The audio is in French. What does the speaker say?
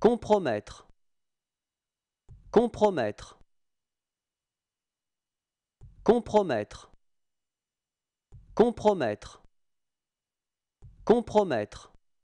Compromettre. Compromettre. Compromettre. Compromettre. Compromettre.